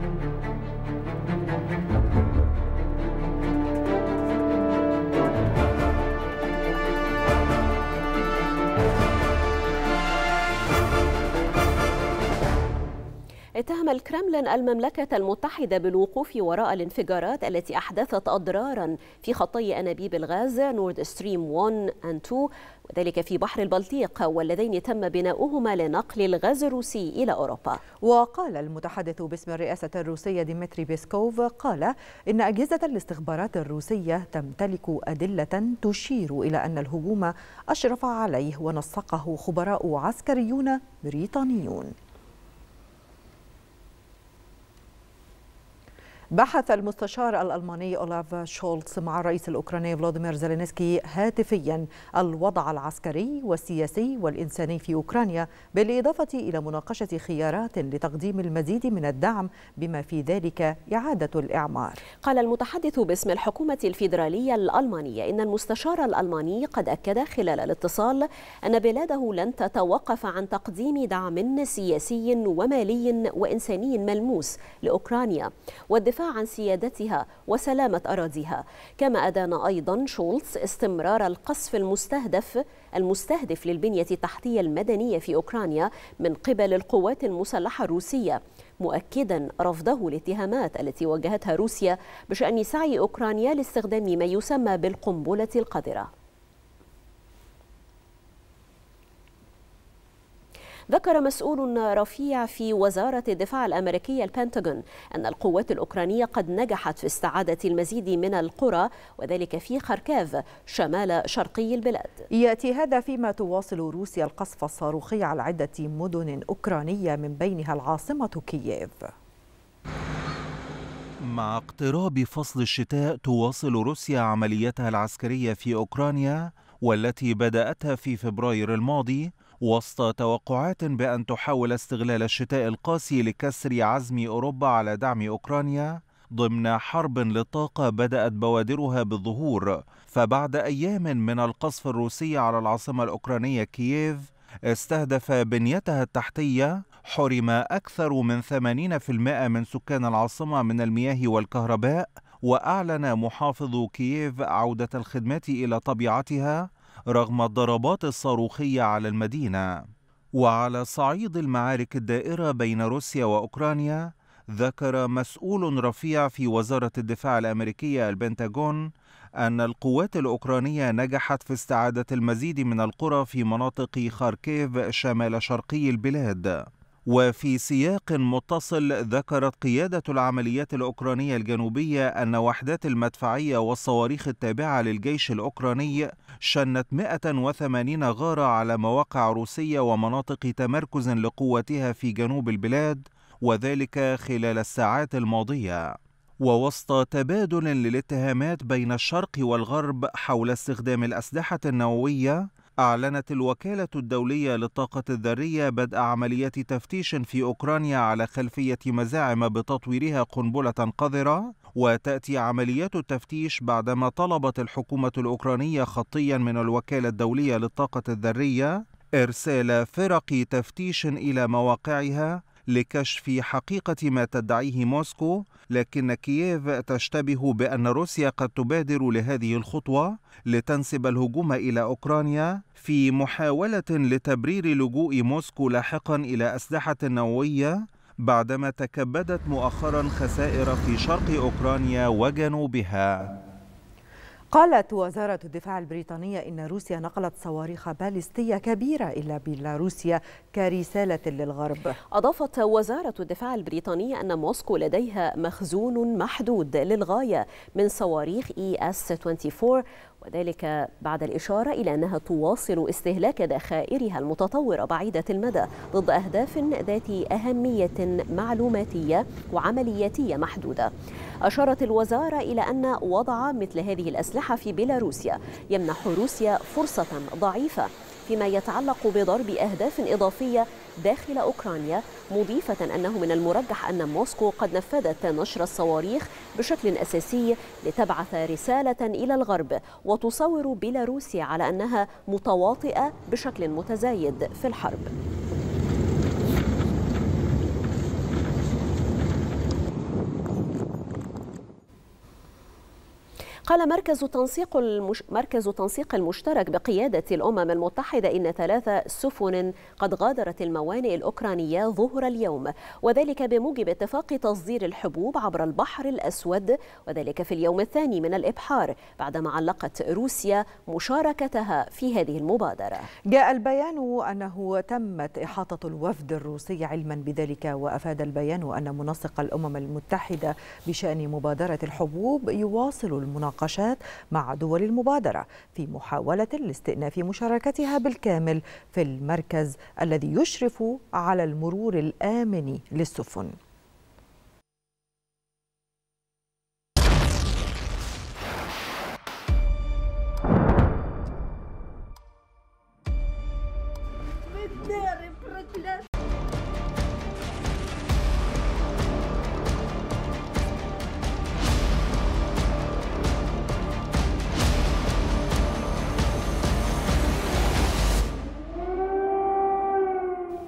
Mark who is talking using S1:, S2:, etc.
S1: Thank you. اتهم الكرملين المملكة المتحدة بالوقوف وراء الانفجارات التي أحدثت أضرارا في خطي أنابيب الغاز نورد ستريم 1 و 2 وذلك في بحر البلطيق
S2: واللذين تم بناؤهما لنقل الغاز الروسي إلى أوروبا وقال المتحدث باسم الرئاسة الروسية ديمتري بيسكوف قال إن أجهزة الاستخبارات الروسية تمتلك أدلة تشير إلى أن الهجوم أشرف عليه ونسقه خبراء عسكريون بريطانيون بحث المستشار الألماني أولاف شولتس مع الرئيس الأوكراني فلاديمير زيلينسكي هاتفيا الوضع العسكري والسياسي والإنساني في أوكرانيا بالإضافة إلى مناقشة خيارات لتقديم المزيد من الدعم بما في ذلك إعادة الإعمار قال المتحدث باسم الحكومة الفيدرالية
S1: الألمانية إن المستشار الألماني قد أكد خلال الاتصال أن بلاده لن تتوقف عن تقديم دعم سياسي ومالي وإنساني ملموس لأوكرانيا والدفاع الدفاع عن سيادتها وسلامة أراضيها كما أدان أيضا شولتز استمرار القصف المستهدف المستهدف للبنية التحتية المدنية في أوكرانيا من قبل القوات المسلحة الروسية مؤكدا رفضه الاتهامات التي وجهتها روسيا بشأن سعي أوكرانيا لاستخدام ما يسمى بالقنبلة القذرة ذكر مسؤول رفيع في وزارة الدفاع الأمريكية البنتاغون أن القوات الأوكرانية قد نجحت في استعادة المزيد من القرى وذلك في خركاف شمال شرقي البلاد
S2: يأتي هذا فيما تواصل روسيا القصف الصاروخي على عدة مدن أوكرانية من بينها العاصمة كييف
S3: مع اقتراب فصل الشتاء تواصل روسيا عمليتها العسكرية في أوكرانيا والتي بدأتها في فبراير الماضي وسط توقعات بأن تحاول استغلال الشتاء القاسي لكسر عزم أوروبا على دعم أوكرانيا ضمن حرب للطاقة بدأت بوادرها بالظهور فبعد أيام من القصف الروسي على العاصمة الأوكرانية كييف استهدف بنيتها التحتية حرم أكثر من 80% من سكان العاصمة من المياه والكهرباء وأعلن محافظ كييف عودة الخدمات إلى طبيعتها رغم الضربات الصاروخية على المدينة وعلى صعيد المعارك الدائرة بين روسيا وأوكرانيا ذكر مسؤول رفيع في وزارة الدفاع الأمريكية البنتاغون أن القوات الأوكرانية نجحت في استعادة المزيد من القرى في مناطق خاركيف شمال شرقي البلاد وفي سياق متصل ذكرت قيادة العمليات الأوكرانية الجنوبية أن وحدات المدفعية والصواريخ التابعة للجيش الأوكراني شنت 180 غارة على مواقع روسية ومناطق تمركز لقوتها في جنوب البلاد وذلك خلال الساعات الماضية ووسط تبادل للاتهامات بين الشرق والغرب حول استخدام الأسلحة النووية أعلنت الوكالة الدولية للطاقة الذرية بدء عمليات تفتيش في أوكرانيا على خلفية مزاعم بتطويرها قنبلة قذرة وتأتي عمليات التفتيش بعدما طلبت الحكومة الأوكرانية خطيا من الوكالة الدولية للطاقة الذرية إرسال فرق تفتيش إلى مواقعها لكشف حقيقة ما تدعيه موسكو لكن كييف تشتبه بأن روسيا قد تبادر لهذه الخطوة لتنسب الهجوم إلى أوكرانيا في محاولة لتبرير لجوء موسكو لاحقا إلى أسلحة نووية بعدما تكبدت مؤخرا خسائر في شرق أوكرانيا وجنوبها
S2: قالت وزارة الدفاع البريطانية إن روسيا نقلت صواريخ باليستية كبيرة إلى بيلاروسيا كرسالة للغرب
S1: أضافت وزارة الدفاع البريطانية أن موسكو لديها مخزون محدود للغاية من صواريخ إي أس 24 وذلك بعد الإشارة إلى أنها تواصل استهلاك ذخائرها المتطورة بعيدة المدى ضد أهداف ذات أهمية معلوماتية وعملياتية محدودة أشارت الوزارة إلى أن وضع مثل هذه الأسلحة في بيلاروسيا يمنح روسيا فرصة ضعيفة فيما يتعلق بضرب أهداف إضافية داخل أوكرانيا مضيفة أنه من المرجح أن موسكو قد نفذت نشر الصواريخ بشكل أساسي لتبعث رسالة إلى الغرب وتصور بيلاروسيا على أنها متواطئة بشكل متزايد في الحرب قال مركز تنسيق المش... مركز تنسيق المشترك بقيادة الأمم المتحدة إن ثلاث سفن قد غادرت الموانئ الأوكرانية ظهر اليوم وذلك بموجب اتفاق تصدير الحبوب عبر البحر الأسود وذلك في اليوم الثاني من الإبحار بعدما علقت روسيا مشاركتها في هذه المبادرة
S2: جاء البيان أنه تمت إحاطة الوفد الروسي علما بذلك وأفاد البيان أن منسق الأمم المتحدة بشأن مبادرة الحبوب يواصل المناقشة النقاشات مع دول المبادرة في محاولة لاستئناف مشاركتها بالكامل في المركز الذي يشرف على المرور الآمن للسفن